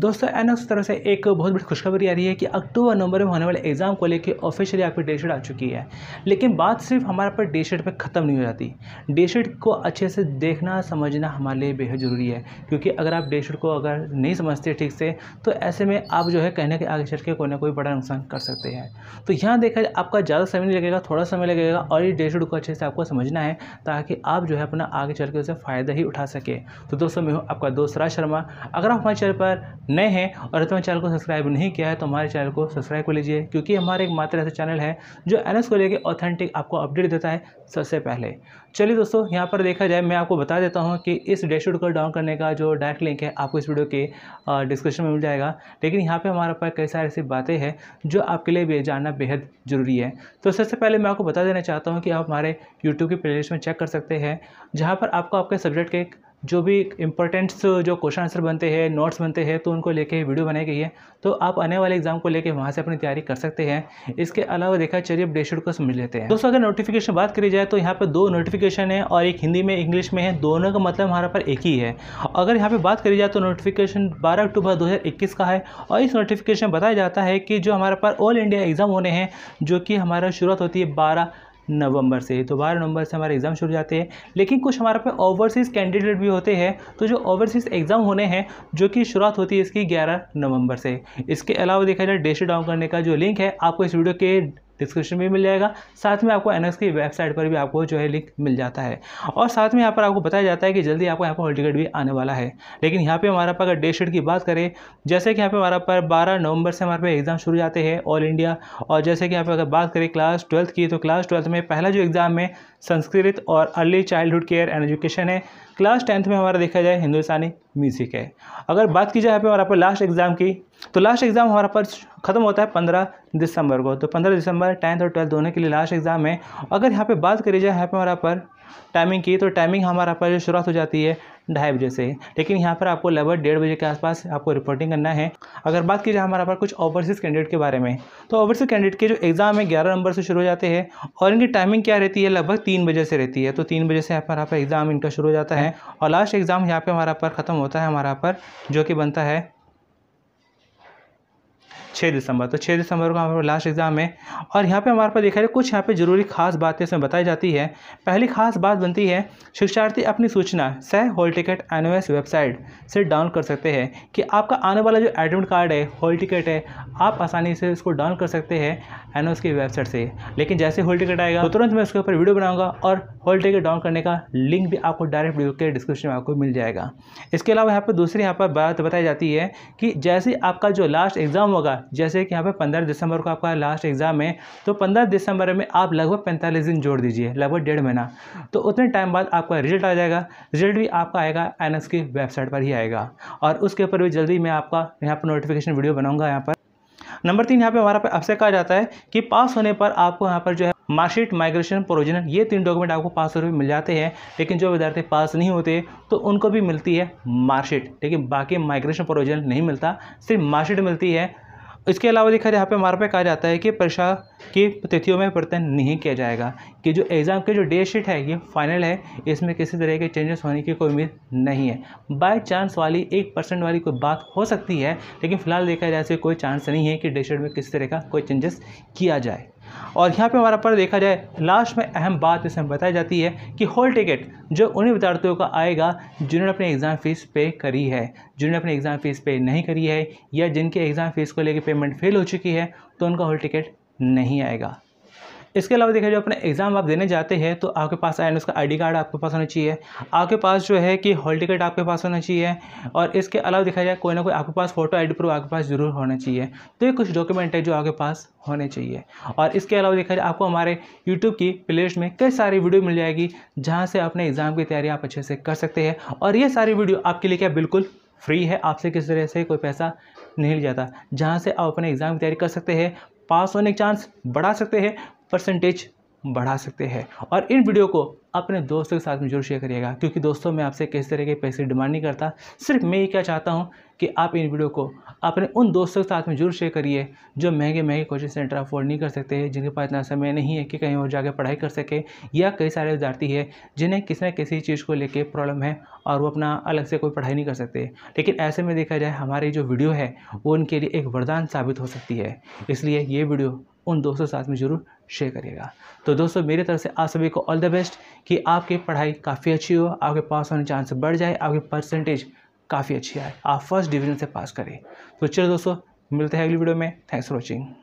दोस्तों एन की तरफ से एक बहुत बड़ी खुशखबरी आ रही है कि अक्टूबर नवंबर में होने वाले एग्ज़ाम को लेकर ऑफिशियली आपकी डेट शीट आ चुकी है लेकिन बात सिर्फ हमारे पर डेट शीट पर ख़त्म नहीं हो जाती डेट शीट को अच्छे से देखना समझना हमारे लिए बेहद ज़रूरी है क्योंकि अगर आप डेट शीट को अगर नहीं समझते ठीक से तो ऐसे में आप जो है कहने के आगे चल के कोई ना कोई बड़ा नुकसान कर सकते हैं तो यहाँ देखा आपका ज़्यादा समय नहीं लगेगा थोड़ा समय लगेगा और इस डेट शीट को अच्छे से आपको समझना है ताकि आप जो है अपना आगे चल के उसे फ़ायदा ही उठा सके तो दोस्तों मैं हूँ आपका दोस्त राज शर्मा अगर आप हमारे चैनल पर नए हैं और तो चैनल को सब्सक्राइब नहीं किया है तो हमारे चैनल को सब्सक्राइब कर लीजिए क्योंकि हमारे एक मात्र ऐसा चैनल है जो एन को लेकर ऑथेंटिक आपको अपडेट देता है सबसे पहले चलिए दोस्तों यहाँ पर देखा जाए मैं आपको बता देता हूँ कि इस डेशूट को डाउन करने का जो डायरेक्ट लिंक है आपको इस वीडियो के डिस्क्रिप्शन में मिल जाएगा लेकिन यहाँ पर हमारे पास कई सारी ऐसी बातें हैं जो आपके लिए जानना बेहद ज़रूरी है तो सबसे पहले मैं आपको बता देना चाहता हूँ कि आप हमारे यूट्यूब की प्ले में चेक कर सकते हैं जहाँ पर आपको आपके सब्जेक्ट के जो भी इंपॉर्टेंट्स जो क्वेश्चन आंसर बनते हैं नोट्स बनते हैं तो उनको लेके वीडियो बनाई गई है तो आप आने वाले एग्जाम को लेके वहाँ से अपनी तैयारी कर सकते हैं इसके अलावा देखा चलिए अब डे को समझ लेते हैं दोस्तों अगर नोटिफिकेशन बात करी जाए तो यहाँ पर दो नोटिफिकेशन है और एक हिंदी में इंग्लिश में है दोनों का मतलब हमारे पर एक ही है अगर यहाँ पर बात करी जाए तो नोटिफिकेशन बारह अक्टूबर दो का है और इस नोटिफिकेशन में बताया जाता है कि जो हमारे पास ऑल इंडिया एग्ज़ाम होने हैं जो कि हमारा शुरुआत होती है बारह नवंबर से तो बारह नवंबर से हमारे एग्ज़ाम शुरू जाते हैं लेकिन कुछ हमारे पे ओवरसीज़ कैंडिडेट भी होते हैं तो जो ओवरसीज़ एग्ज़ाम होने हैं जो कि शुरुआत होती है इसकी ग्यारह नवंबर से इसके अलावा देखा जाए डेस्ट डाउन करने का जो लिंक है आपको इस वीडियो के डिस्क्रिप्शन में मिल जाएगा साथ में आपको एनएक्स की वेबसाइट पर भी आपको जो है लिंक मिल जाता है और साथ में यहाँ पर आपको बताया जाता है कि जल्दी आपको यहाँ पर हॉल टिकट भी आने वाला है लेकिन यहाँ पर हमारा पर अगर डे शीट की बात करें जैसे कि यहाँ पर हमारा पर बारह नवंबर से हमारे पे एग्ज़ाम शुरू जाते हैं ऑल इंडिया और जैसे कि यहाँ पर अगर बात करें क्लास ट्वेल्थ की तो क्लास ट्वेल्थ में पहला जो एग्ज़ाम है संस्कृत और early childhood care and education है क्लास टेंथ में हमारा देखा जाए हिंदुस्तानी म्यूज़िक है अगर बात की जाए यहाँ पर हमारा पर लास्ट एग्ज़ाम की तो लास्ट एग्ज़ाम हमारा पर ख़त्म होता है पंद्रह दिसंबर को तो पंद्रह दिसंबर टेंथ और ट्वेल्थ दोनों के लिए लास्ट एग्ज़ाम है अगर यहाँ पर बात करी जाए यहाँ पर तो हमारा पर टाइमिंग की तो टाइमिंग हमारा पर शुरुआत हो जाती है ढाई बजे से लेकिन यहाँ पर आपको लगभग डेढ़ बजे के आसपास आपको रिपोर्टिंग करना है अगर बात की जाए हमारा पर कुछ ओवरसीज़ कैंडिडेट के बारे में तो ओवरसीज़ कैंडिडेट के जो एग्ज़ाम है ग्यारह नंबर से शुरू हो जाते हैं और इनकी टाइमिंग क्या रहती है लगभग तीन बजे से रहती है तो तीन बजे से हमारा पर एग्ज़ाम इनका शुरू हो जाता है और लास्ट एग्ज़ाम यहाँ पर हमारा पर ख़त्म होता है हमारा पर जो कि बनता है छः दिसंबर तो छः दिसंबर को हमारे लास्ट एग्ज़ाम है और यहाँ पे हमारे पास देखा जाए कुछ यहाँ पे जरूरी खास बातें इसमें बताई जाती है पहली खास बात बनती है शिक्षार्थी अपनी सूचना सह हॉल टिकट एन वेबसाइट से डाउन कर सकते हैं कि आपका आने वाला जो एडमिट कार्ड है हॉल टिकट है आप आसानी से इसको डाउन कर सकते हैं एन की वेबसाइट से लेकिन जैसे हॉल टिकट आएगा तो तुरंत मैं उसके ऊपर वीडियो बनाऊँगा और होल टिकट डाउन करने का लिंक भी आपको डायरेक्ट वीडियो के डिस्क्रिप्शन में आपको मिल जाएगा इसके अलावा यहाँ पर दूसरी यहाँ पर बात बताई जाती है कि जैसे आपका जो लास्ट एग्ज़ाम होगा जैसे कि यहाँ पर पंद्रह दिसंबर को आपका लास्ट एग्ज़ाम है तो पंद्रह दिसंबर में आप लगभग पैंतालीस दिन जोड़ दीजिए लगभग डेढ़ महीना तो उतने टाइम बाद आपका रिजल्ट आ जाएगा रिजल्ट भी आपका आएगा एन की वेबसाइट पर ही आएगा और उसके ऊपर भी जल्दी मैं आपका यहाँ पर नोटिफिकेशन वीडियो बनाऊँगा यहाँ पर नंबर तीन यहाँ पे हमारा पे आपसे कहा जाता है कि पास होने पर आपको यहाँ पर जो है मार्कशीट माइग्रेशन प्रोविजनल ये तीन डॉक्यूमेंट आपको पाँच सौ मिल जाते हैं लेकिन जो विद्यार्थी पास नहीं होते तो उनको भी मिलती है मार्कशीट लेकिन बाकी माइग्रेशन प्रोविजनल नहीं मिलता सिर्फ मार्कशीट मिलती है इसके अलावा देखा यहाँ पे हमारे पे कहा जाता है कि परीक्षा की तिथियों में परिवर्तन नहीं किया जाएगा कि जो एग्ज़ाम की जो डेट शीट है ये फाइनल है इसमें किसी तरह के चेंजेस होने की कोई उम्मीद नहीं है बाय चांस वाली एक परसेंट वाली कोई बात हो सकती है लेकिन फिलहाल देखा जाए कोई चांस नहीं है कि डेट शीट में किसी तरह का कोई चेंजेस किया जाए और यहाँ पे हमारा पर देखा जाए लास्ट में अहम बात इसमें बताई जाती है कि होल टिकट जो उन्हीं विद्यार्थियों का आएगा जिन्होंने अपनी एग्ज़ाम फ़ीस पे करी है जिन्होंने अपनी एग्ज़ाम फ़ीस पे नहीं करी है या जिनके एग्ज़ाम फ़ीस को लेकर पेमेंट फेल हो चुकी है तो उनका होल टिकट नहीं आएगा इसके अलावा देखिए जो अपने एग्ज़ाम आप देने जाते हैं तो आपके पास एंड उसका आईडी कार्ड आपके पास होना चाहिए आपके पास जो है कि हॉल टिकट आपके पास होना चाहिए और इसके अलावा देखा जाए कोई ना कोई आपके पास फोटो आईडी प्रूफ आपके पास जरूर होना चाहिए तो ये कुछ डॉक्यूमेंट है जो आपके पास होने चाहिए और इसके अलावा देखा जाए आपको हमारे यूट्यूब की प्ले में कई सारी वीडियो मिल जाएगी जहाँ से अपने एग्ज़ाम की तैयारी आप अच्छे से कर सकते हैं और ये सारी वीडियो आपके लिए क्या बिल्कुल फ्री है आपसे किस तरह से कोई पैसा नहीं लिया जाता जहाँ से आप अपने एग्ज़ाम की तैयारी कर सकते हैं पास होने के चांस बढ़ा सकते हैं परसेंटेज बढ़ा सकते हैं और इन वीडियो को अपने दोस्तों के साथ में जरूर शेयर करिएगा क्योंकि दोस्तों मैं आपसे किसी तरह के पैसे डिमांड नहीं करता सिर्फ मैं ये क्या चाहता हूँ कि आप इन वीडियो को अपने उन दोस्तों के साथ में जरूर शेयर करिए जो महंगे महंगे कोचिंग सेंटर अफोर्ड नहीं कर सकते जिनके पास इतना समय नहीं है कि कहीं और जाकर पढ़ाई कर सके या कई सारे विद्यार्थी है जिन्हें किसी न किसी चीज़ को लेकर प्रॉब्लम है और वो अपना अलग से कोई पढ़ाई नहीं कर सकते लेकिन ऐसे में देखा जाए हमारी जो वीडियो है वो उनके लिए एक वरदान साबित हो सकती है इसलिए ये वीडियो उन दोस्तों के साथ में ज़रूर शेयर करिएगा तो दोस्तों मेरी तरफ से आप सभी को ऑल द बेस्ट कि आपकी पढ़ाई काफ़ी अच्छी हो आपके पास होने चांस बढ़ जाए आपकी परसेंटेज काफ़ी अच्छी आए आप फर्स्ट डिवीजन से पास करें तो चलो दोस्तों मिलते हैं अगली वीडियो में थैंक्स फॉर वॉचिंग